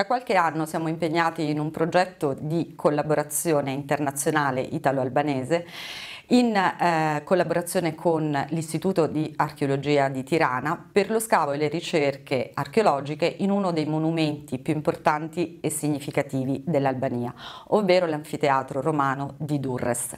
Da qualche anno siamo impegnati in un progetto di collaborazione internazionale italo-albanese in eh, collaborazione con l'Istituto di Archeologia di Tirana per lo scavo e le ricerche archeologiche in uno dei monumenti più importanti e significativi dell'Albania, ovvero l'anfiteatro romano di Durres.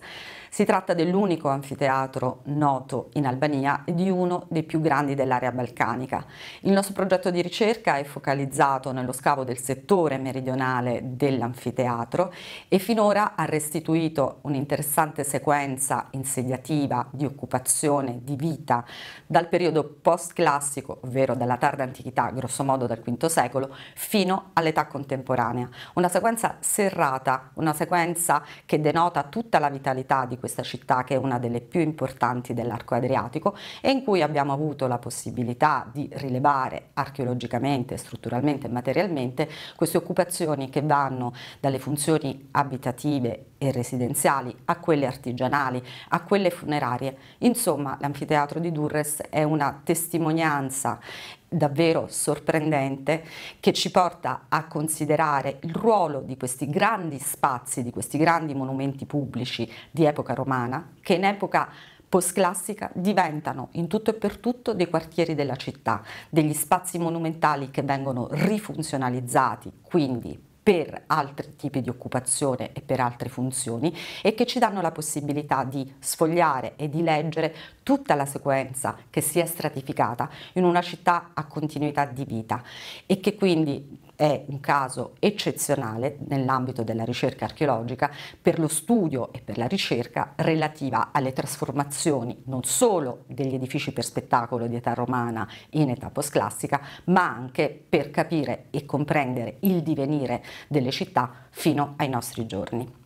Si tratta dell'unico anfiteatro noto in Albania e di uno dei più grandi dell'area balcanica. Il nostro progetto di ricerca è focalizzato nello scavo del settore meridionale dell'anfiteatro e finora ha restituito un'interessante sequenza insediativa, di occupazione, di vita dal periodo post-classico, ovvero dalla tarda antichità, grossomodo dal V secolo, fino all'età contemporanea. Una sequenza serrata, una sequenza che denota tutta la vitalità di questa città che è una delle più importanti dell'arco adriatico e in cui abbiamo avuto la possibilità di rilevare archeologicamente, strutturalmente e materialmente queste occupazioni che vanno dalle funzioni abitative e residenziali a quelle artigianali, a quelle funerarie. Insomma, l'anfiteatro di Durres è una testimonianza davvero sorprendente che ci porta a considerare il ruolo di questi grandi spazi, di questi grandi monumenti pubblici di epoca romana, che in epoca postclassica diventano in tutto e per tutto dei quartieri della città, degli spazi monumentali che vengono rifunzionalizzati, quindi per altri tipi di occupazione e per altre funzioni e che ci danno la possibilità di sfogliare e di leggere tutta la sequenza che si è stratificata in una città a continuità di vita e che quindi è un caso eccezionale nell'ambito della ricerca archeologica per lo studio e per la ricerca relativa alle trasformazioni non solo degli edifici per spettacolo di età romana in età postclassica, ma anche per capire e comprendere il divenire delle città fino ai nostri giorni.